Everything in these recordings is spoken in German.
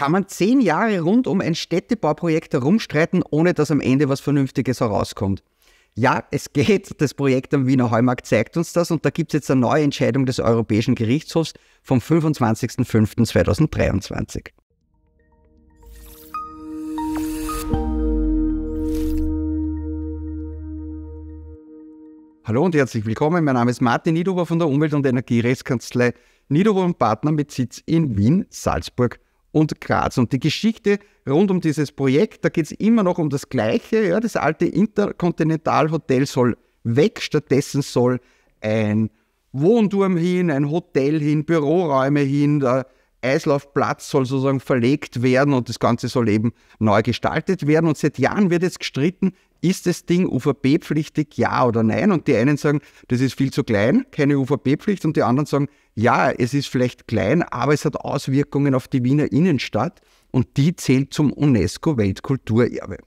kann man zehn Jahre rund um ein Städtebauprojekt herumstreiten, ohne dass am Ende was Vernünftiges herauskommt. Ja, es geht. Das Projekt am Wiener Heumarkt zeigt uns das und da gibt es jetzt eine neue Entscheidung des Europäischen Gerichtshofs vom 25.05.2023. Hallo und herzlich willkommen. Mein Name ist Martin Niederhuber von der Umwelt- und Energierechtskanzlei Niederhuber und Partner mit Sitz in Wien, Salzburg und Graz. Und die Geschichte rund um dieses Projekt, da geht es immer noch um das Gleiche. Ja, das alte Interkontinentalhotel soll weg, stattdessen soll ein Wohnturm hin, ein Hotel hin, Büroräume hin, da Eislaufplatz soll sozusagen verlegt werden und das Ganze soll eben neu gestaltet werden. Und seit Jahren wird jetzt gestritten, ist das Ding UVP-pflichtig, ja oder nein? Und die einen sagen, das ist viel zu klein, keine UVP-Pflicht. Und die anderen sagen, ja, es ist vielleicht klein, aber es hat Auswirkungen auf die Wiener Innenstadt und die zählt zum UNESCO-Weltkulturerbe.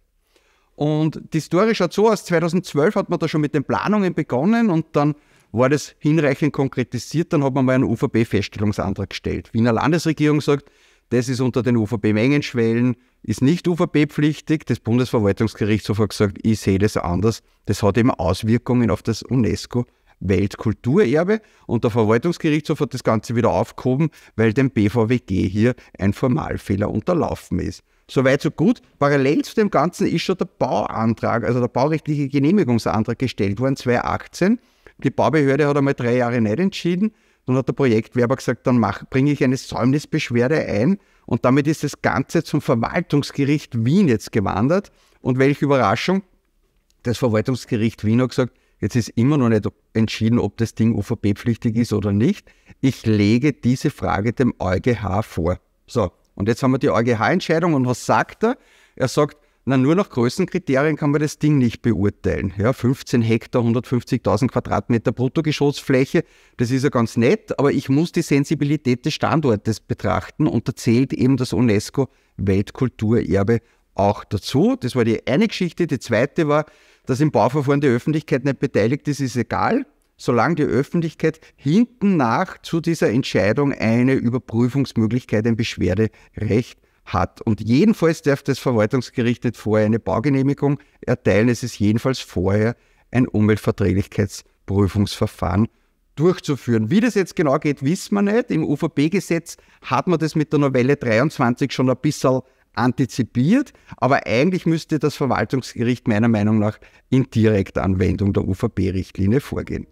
Und die Story schaut so aus, 2012 hat man da schon mit den Planungen begonnen und dann war das hinreichend konkretisiert, dann hat man mal einen UVP-Feststellungsantrag gestellt. Wiener Landesregierung sagt, das ist unter den UVP-Mengenschwellen, ist nicht UVP-pflichtig. Das Bundesverwaltungsgerichtshof hat gesagt, ich sehe das anders. Das hat eben Auswirkungen auf das UNESCO. Weltkulturerbe und der Verwaltungsgerichtshof hat das Ganze wieder aufgehoben, weil dem BVWG hier ein Formalfehler unterlaufen ist. Soweit so gut. Parallel zu dem Ganzen ist schon der Bauantrag, also der baurechtliche Genehmigungsantrag gestellt worden 2018 die Baubehörde hat einmal drei Jahre nicht entschieden. Dann hat der Projektwerber gesagt, dann bringe ich eine Säumnisbeschwerde ein. Und damit ist das Ganze zum Verwaltungsgericht Wien jetzt gewandert. Und welche Überraschung, das Verwaltungsgericht Wien hat gesagt, jetzt ist immer noch nicht entschieden, ob das Ding UVP-pflichtig ist oder nicht. Ich lege diese Frage dem EuGH vor. So, und jetzt haben wir die EuGH-Entscheidung und was sagt er? Er sagt, na, nur nach Größenkriterien kann man das Ding nicht beurteilen. Ja, 15 Hektar, 150.000 Quadratmeter Bruttogeschossfläche, das ist ja ganz nett, aber ich muss die Sensibilität des Standortes betrachten und da zählt eben das UNESCO Weltkulturerbe auch dazu. Das war die eine Geschichte. Die zweite war, dass im Bauverfahren die Öffentlichkeit nicht beteiligt ist, ist egal, solange die Öffentlichkeit hinten nach zu dieser Entscheidung eine Überprüfungsmöglichkeit, ein Beschwerderecht hat. Und jedenfalls darf das Verwaltungsgericht nicht vorher eine Baugenehmigung erteilen. Es ist jedenfalls vorher ein Umweltverträglichkeitsprüfungsverfahren durchzuführen. Wie das jetzt genau geht, wissen wir nicht. Im uvb gesetz hat man das mit der Novelle 23 schon ein bisschen antizipiert, aber eigentlich müsste das Verwaltungsgericht meiner Meinung nach in direkter Anwendung der uvb richtlinie vorgehen.